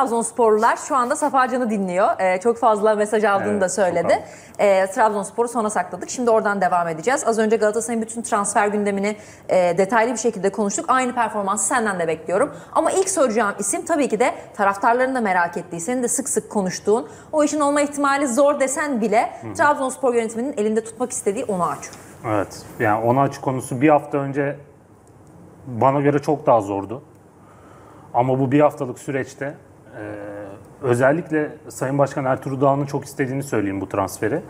Trabzonsporlular şu anda Safacan'ı dinliyor. Ee, çok fazla mesaj aldığını evet, da söyledi. Ee, Trabzonspor'u sona sakladık. Şimdi oradan devam edeceğiz. Az önce Galatasaray'ın bütün transfer gündemini e, detaylı bir şekilde konuştuk. Aynı performansı senden de bekliyorum. Ama ilk soracağım isim tabii ki de taraftarların da merak ettiği, senin de sık sık konuştuğun, o işin olma ihtimali zor desen bile Hı. Trabzonspor yönetiminin elinde tutmak istediği onu aç. Evet. Yani onu aç konusu bir hafta önce bana göre çok daha zordu. Ama bu bir haftalık süreçte ee, özellikle Sayın Başkan Ertuğrul Dağ'ın çok istediğini söyleyeyim bu transferi. Hı hı.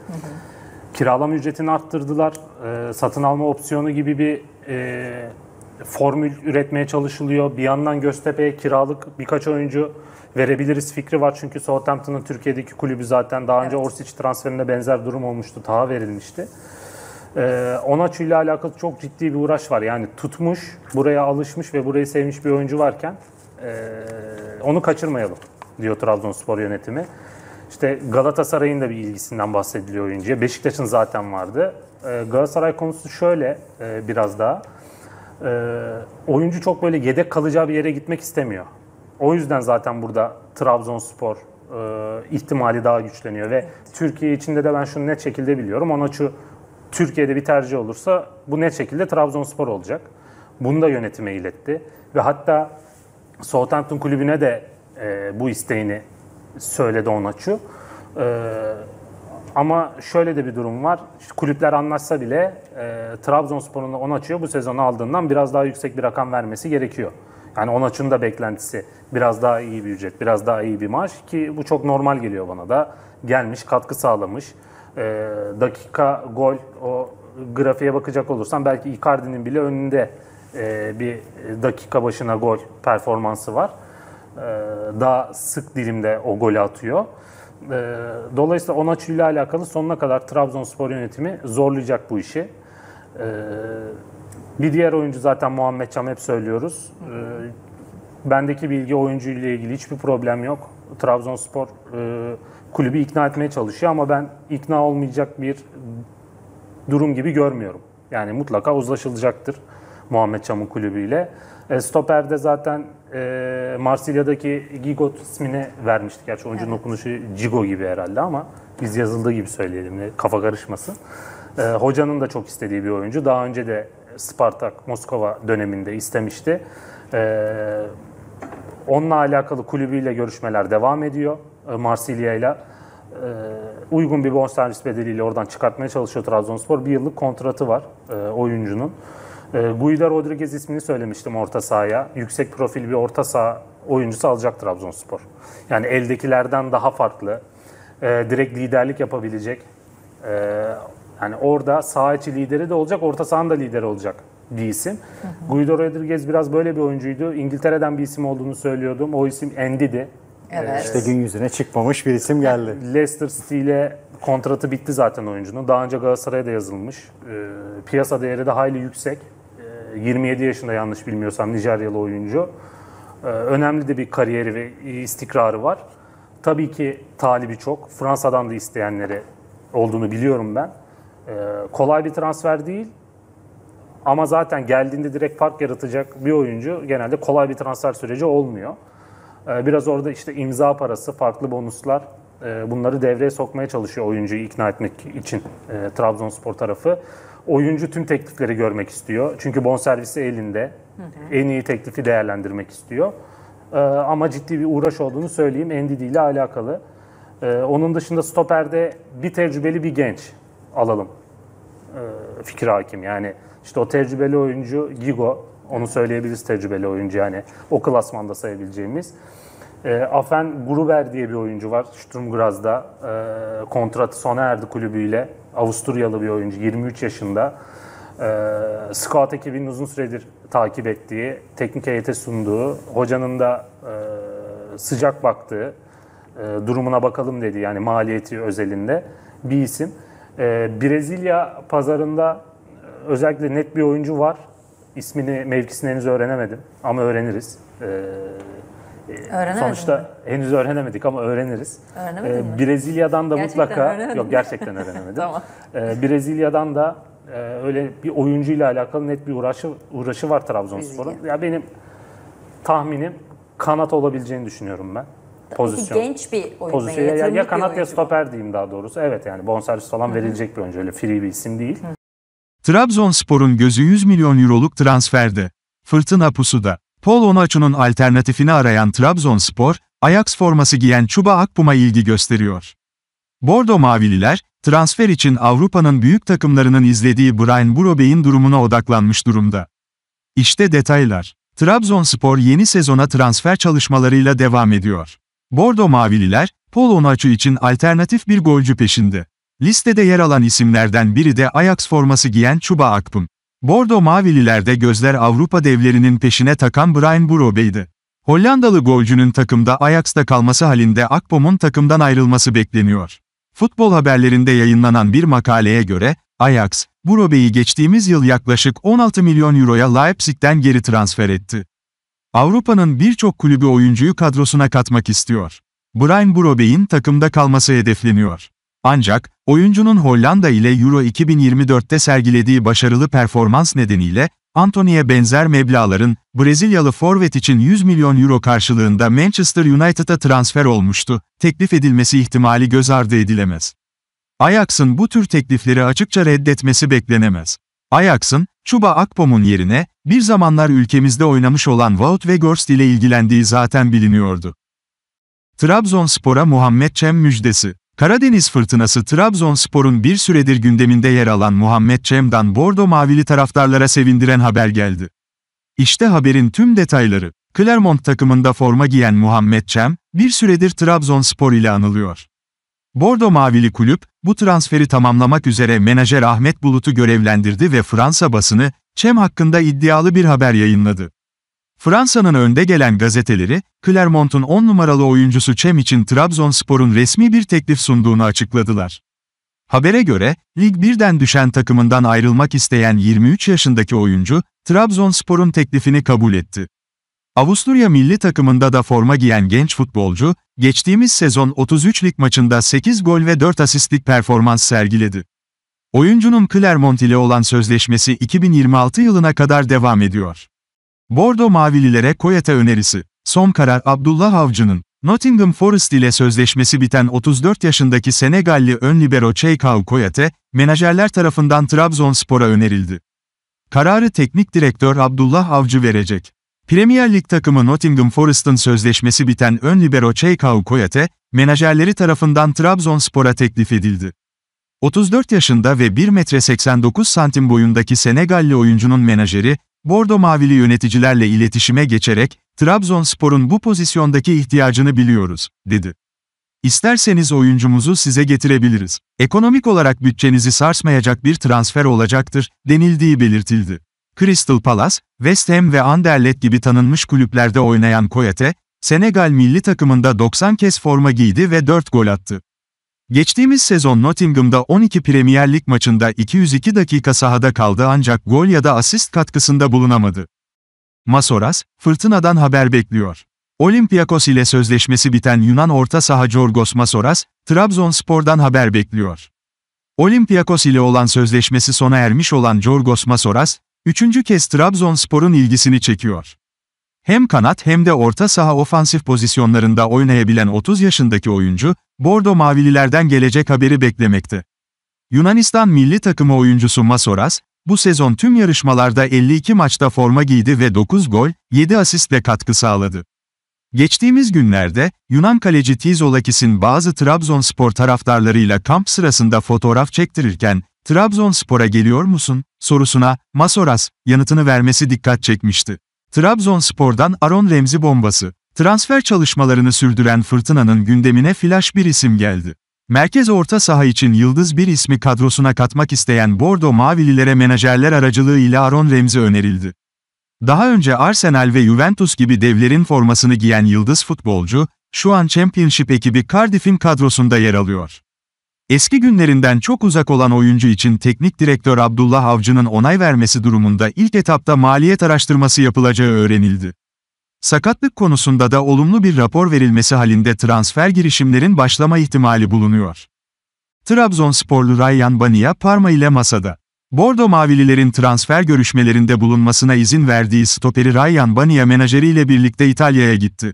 Kiralama ücretini arttırdılar. E, satın alma opsiyonu gibi bir e, formül üretmeye çalışılıyor. Bir yandan Göztepe'ye kiralık birkaç oyuncu verebiliriz fikri var. Çünkü Southampton'ın Türkiye'deki kulübü zaten daha önce evet. Orsic transferinde benzer durum olmuştu. Taha verilmişti. Ee, Onaçu ile alakalı çok ciddi bir uğraş var. Yani tutmuş, buraya alışmış ve burayı sevmiş bir oyuncu varken ee, onu kaçırmayalım diyor Trabzonspor yönetimi. İşte Galatasaray'ın da bir ilgisinden bahsediliyor oyuncuya. Beşiktaş'ın zaten vardı. Ee, Galatasaray konusu şöyle e, biraz daha. Ee, oyuncu çok böyle yedek kalacağı bir yere gitmek istemiyor. O yüzden zaten burada Trabzonspor e, ihtimali daha güçleniyor ve Türkiye içinde de ben şunu net şekilde biliyorum. Ona şu Türkiye'de bir tercih olursa bu net şekilde Trabzonspor olacak. Bunu da yönetime iletti ve hatta Southampton kulübüne de e, bu isteğini söyledi Onaçu. E, ama şöyle de bir durum var. İşte kulüpler anlaşsa bile e, Trabzonspor'un Onaçu'yu bu sezon aldığından biraz daha yüksek bir rakam vermesi gerekiyor. Yani Onaçu'nun da beklentisi biraz daha iyi bir ücret, biraz daha iyi bir maaş ki bu çok normal geliyor bana da. Gelmiş, katkı sağlamış. E, dakika, gol, o grafiğe bakacak olursam belki Icardi'nin bile önünde ee, bir dakika başına gol performansı var. Ee, daha sık dilimde o golü atıyor. Ee, dolayısıyla Onaçu ile alakalı sonuna kadar Trabzonspor yönetimi zorlayacak bu işi. bir diğer oyuncu zaten Muhammed Çam hep söylüyoruz. bendeki bilgi oyuncu ile ilgili hiçbir problem yok. Trabzonspor e, kulübü ikna etmeye çalışıyor ama ben ikna olmayacak bir durum gibi görmüyorum. Yani mutlaka uzlaşılacaktır. Muhammed Çam'ın kulübüyle. E, Stoper'de zaten e, Marsilya'daki Gigot ismini vermiştik. Gerçi oyuncunun evet. okunuşu Cigo gibi herhalde ama biz yazıldığı gibi söyleyelim. Kafa karışmasın. E, hocanın da çok istediği bir oyuncu. Daha önce de Spartak Moskova döneminde istemişti. E, onunla alakalı kulübüyle görüşmeler devam ediyor. E, Marsilya'yla e, uygun bir bonservis bedeliyle oradan çıkartmaya çalışıyor Trabzonspor. Bir yıllık kontratı var e, oyuncunun. E, Guido Rodriguez ismini söylemiştim orta sahaya. Yüksek profil bir orta saha oyuncusu alacak Trabzonspor. Yani eldekilerden daha farklı. E, direkt liderlik yapabilecek. E, yani orada sağ içi lideri de olacak, orta sahanın da lideri olacak bir isim. Hı hı. Guido Rodriguez biraz böyle bir oyuncuydu. İngiltere'den bir isim olduğunu söylüyordum. O isim Endi'di. Evet. İşte gün yüzüne çıkmamış bir isim geldi. Leicester City ile kontratı bitti zaten oyuncunun. Daha önce Galatasaray'a da yazılmış. piyasa değeri de hayli yüksek. 27 yaşında yanlış bilmiyorsam Nijeryalı oyuncu. Ee, önemli de bir kariyeri ve istikrarı var. Tabii ki talibi çok. Fransa'dan da isteyenleri olduğunu biliyorum ben. Ee, kolay bir transfer değil. Ama zaten geldiğinde direkt fark yaratacak bir oyuncu genelde kolay bir transfer süreci olmuyor. Ee, biraz orada işte imza parası, farklı bonuslar e, bunları devreye sokmaya çalışıyor oyuncuyu ikna etmek için e, Trabzonspor tarafı. Oyuncu tüm teklifleri görmek istiyor. Çünkü bonservisi elinde. Hı hı. En iyi teklifi değerlendirmek istiyor. E, ama ciddi bir uğraş olduğunu söyleyeyim. Endidi ile alakalı. E, onun dışında stoperde bir tecrübeli bir genç alalım. E, fikir hakim. Yani işte o tecrübeli oyuncu Gigo. Onu söyleyebiliriz tecrübeli oyuncu yani. O klasmanda sayabileceğimiz. E, Afen Gruber diye bir oyuncu var Sturmgraz'da. E, ee, kontratı sona erdi kulübüyle. Avusturyalı bir oyuncu 23 yaşında. E, Scout ekibinin uzun süredir takip ettiği, teknik heyete sunduğu, hocanın da e, sıcak baktığı, e, durumuna bakalım dedi yani maliyeti özelinde bir isim. E, Brezilya pazarında e, özellikle net bir oyuncu var. İsmini, mevkisini henüz öğrenemedim ama öğreniriz. E, Öğrenemedin sonuçta mi? henüz öğrenemedik ama öğreniriz. ee, mi? Brezilya'dan da gerçekten mutlaka yok gerçekten öğrenemedim. tamam. Ee, Brezilya'dan da e, öyle bir oyuncuyla alakalı net bir uğraşı uğraşı var Trabzonspor'un. Ya benim tahminim kanat olabileceğini düşünüyorum ben. Pozisyon. Peki genç bir oyun pozisyon. Ya, ya kanat ya stoper diyeyim daha doğrusu. Evet yani bonservis falan Hı-hı. verilecek bir oyuncu. Öyle free bir isim değil. hı Trabzonspor'un gözü 100 milyon euroluk transferde. Fırtına da. Paul Onaçu'nun alternatifini arayan Trabzonspor, Ajax forması giyen Çuba Akpum'a ilgi gösteriyor. Bordo Mavililer, transfer için Avrupa'nın büyük takımlarının izlediği Brian Burobey'in durumuna odaklanmış durumda. İşte detaylar. Trabzonspor yeni sezona transfer çalışmalarıyla devam ediyor. Bordo Mavililer, Paul Onaçu için alternatif bir golcü peşinde. Listede yer alan isimlerden biri de Ajax forması giyen Çuba Akpum. Bordo Mavililerde gözler Avrupa devlerinin peşine takan Brian Burobe'ydi. Hollandalı golcünün takımda Ajax'ta kalması halinde Akpom'un takımdan ayrılması bekleniyor. Futbol haberlerinde yayınlanan bir makaleye göre, Ajax, Burobe'yi geçtiğimiz yıl yaklaşık 16 milyon euroya Leipzig'ten geri transfer etti. Avrupa'nın birçok kulübü oyuncuyu kadrosuna katmak istiyor. Brian Burobe'in takımda kalması hedefleniyor. Ancak, oyuncunun Hollanda ile Euro 2024'te sergilediği başarılı performans nedeniyle, Anthony'e benzer meblaların, Brezilyalı forvet için 100 milyon euro karşılığında Manchester United'a transfer olmuştu, teklif edilmesi ihtimali göz ardı edilemez. Ajax'ın bu tür teklifleri açıkça reddetmesi beklenemez. Ajax'ın, Chuba Akpom'un yerine, bir zamanlar ülkemizde oynamış olan Wout ve ile ilgilendiği zaten biliniyordu. Trabzonspor'a Muhammed Cem müjdesi Karadeniz fırtınası Trabzonspor'un bir süredir gündeminde yer alan Muhammed Cem'dan Bordo Mavili taraftarlara sevindiren haber geldi. İşte haberin tüm detayları. Clermont takımında forma giyen Muhammed Cem, bir süredir Trabzonspor ile anılıyor. Bordo Mavili kulüp, bu transferi tamamlamak üzere menajer Ahmet Bulut'u görevlendirdi ve Fransa basını, Cem hakkında iddialı bir haber yayınladı. Fransa'nın önde gelen gazeteleri, Clermont'un 10 numaralı oyuncusu Cem için Trabzonspor'un resmi bir teklif sunduğunu açıkladılar. Habere göre, Lig 1'den düşen takımından ayrılmak isteyen 23 yaşındaki oyuncu, Trabzonspor'un teklifini kabul etti. Avusturya milli takımında da forma giyen genç futbolcu, geçtiğimiz sezon 33 lig maçında 8 gol ve 4 asistlik performans sergiledi. Oyuncunun Clermont ile olan sözleşmesi 2026 yılına kadar devam ediyor. Bordo Mavililere Koyata önerisi. Son karar Abdullah Avcı'nın. Nottingham Forest ile sözleşmesi biten 34 yaşındaki Senegalli ön libero Cheikau Koyate, menajerler tarafından Trabzonspor'a önerildi. Kararı teknik direktör Abdullah Avcı verecek. Premier Lig takımı Nottingham Forest'ın sözleşmesi biten ön libero Cheikau Koyate, menajerleri tarafından Trabzonspor'a teklif edildi. 34 yaşında ve 1 metre 89 santim boyundaki Senegalli oyuncunun menajeri, Bordo Mavili yöneticilerle iletişime geçerek, Trabzonspor'un bu pozisyondaki ihtiyacını biliyoruz, dedi. İsterseniz oyuncumuzu size getirebiliriz. Ekonomik olarak bütçenizi sarsmayacak bir transfer olacaktır, denildiği belirtildi. Crystal Palace, West Ham ve Anderlecht gibi tanınmış kulüplerde oynayan Koyate, Senegal milli takımında 90 kez forma giydi ve 4 gol attı. Geçtiğimiz sezon Nottingham'da 12 Premier Lig maçında 202 dakika sahada kaldı ancak gol ya da asist katkısında bulunamadı. Masoras, fırtınadan haber bekliyor. Olympiakos ile sözleşmesi biten Yunan orta saha Jorgos Masoras, Trabzonspor'dan haber bekliyor. Olympiakos ile olan sözleşmesi sona ermiş olan Jorgos Masoras, üçüncü kez Trabzonspor'un ilgisini çekiyor. Hem kanat hem de orta saha ofansif pozisyonlarında oynayabilen 30 yaşındaki oyuncu, Bordo Mavililerden gelecek haberi beklemekti. Yunanistan milli takımı oyuncusu Masoras, bu sezon tüm yarışmalarda 52 maçta forma giydi ve 9 gol, 7 asistle katkı sağladı. Geçtiğimiz günlerde, Yunan kaleci Tizolakis'in bazı Trabzonspor taraftarlarıyla kamp sırasında fotoğraf çektirirken, Trabzonspor'a geliyor musun, sorusuna, Masoras, yanıtını vermesi dikkat çekmişti. Trabzonspor'dan Aron Remzi bombası. Transfer çalışmalarını sürdüren Fırtına'nın gündemine flash bir isim geldi. Merkez orta saha için yıldız bir ismi kadrosuna katmak isteyen Bordo Mavililere menajerler aracılığı ile Aaron Ramsey önerildi. Daha önce Arsenal ve Juventus gibi devlerin formasını giyen yıldız futbolcu, şu an Championship ekibi Cardiff'in kadrosunda yer alıyor. Eski günlerinden çok uzak olan oyuncu için teknik direktör Abdullah Avcı'nın onay vermesi durumunda ilk etapta maliyet araştırması yapılacağı öğrenildi. Sakatlık konusunda da olumlu bir rapor verilmesi halinde transfer girişimlerin başlama ihtimali bulunuyor. Trabzonsporlu Ryan Bania Parma ile masada. Bordo Mavililerin transfer görüşmelerinde bulunmasına izin verdiği stoperi Ryan Bania menajeriyle birlikte İtalya'ya gitti.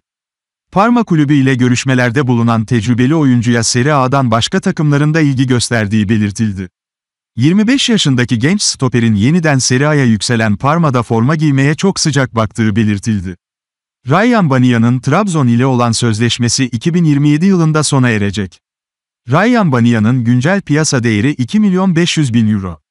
Parma kulübü ile görüşmelerde bulunan tecrübeli oyuncuya Serie A'dan başka takımlarında ilgi gösterdiği belirtildi. 25 yaşındaki genç stoperin yeniden Serie A'ya yükselen Parma'da forma giymeye çok sıcak baktığı belirtildi. Ryan Baniya'nın Trabzon ile olan sözleşmesi 2027 yılında sona erecek. Ryan Baniya'nın güncel piyasa değeri 2 milyon 500 bin euro.